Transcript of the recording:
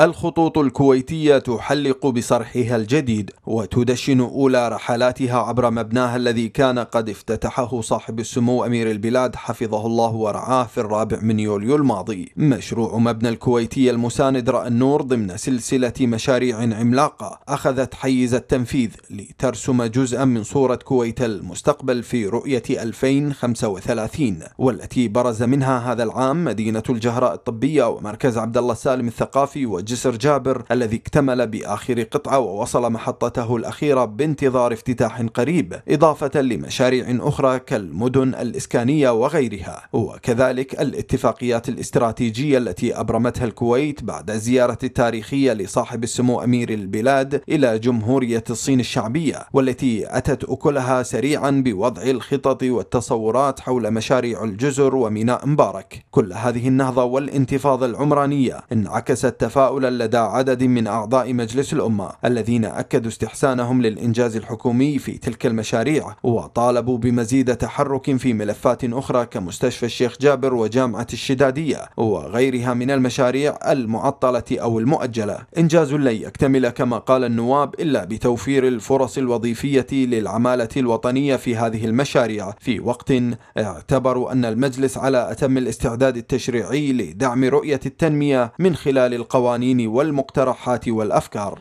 الخطوط الكويتية تحلق بصرحها الجديد وتدشن أولى رحلاتها عبر مبناها الذي كان قد افتتحه صاحب السمو أمير البلاد حفظه الله ورعاه في الرابع من يوليو الماضي مشروع مبنى الكويتية المساند رأى النور ضمن سلسلة مشاريع عملاقة أخذت حيز التنفيذ لترسم جزءا من صورة كويت المستقبل في رؤية 2035 والتي برز منها هذا العام مدينة الجهراء الطبية ومركز عبد الله السالم الثقافي جسر جابر الذي اكتمل بآخر قطعة ووصل محطته الأخيرة بانتظار افتتاح قريب إضافة لمشاريع أخرى كالمدن الإسكانية وغيرها وكذلك الاتفاقيات الاستراتيجية التي أبرمتها الكويت بعد الزيارة التاريخية لصاحب السمو أمير البلاد إلى جمهورية الصين الشعبية والتي أتت أكلها سريعا بوضع الخطط والتصورات حول مشاريع الجزر وميناء مبارك كل هذه النهضة والانتفاضة العمرانية انعكست تفاؤل تساؤلا لدى عدد من أعضاء مجلس الأمة الذين أكدوا استحسانهم للإنجاز الحكومي في تلك المشاريع وطالبوا بمزيد تحرك في ملفات أخرى كمستشفى الشيخ جابر وجامعة الشدادية وغيرها من المشاريع المعطلة أو المؤجلة إنجاز لن يكتمل كما قال النواب إلا بتوفير الفرص الوظيفية للعمالة الوطنية في هذه المشاريع في وقت اعتبروا أن المجلس على أتم الاستعداد التشريعي لدعم رؤية التنمية من خلال القوانين والقوانين والمقترحات والأفكار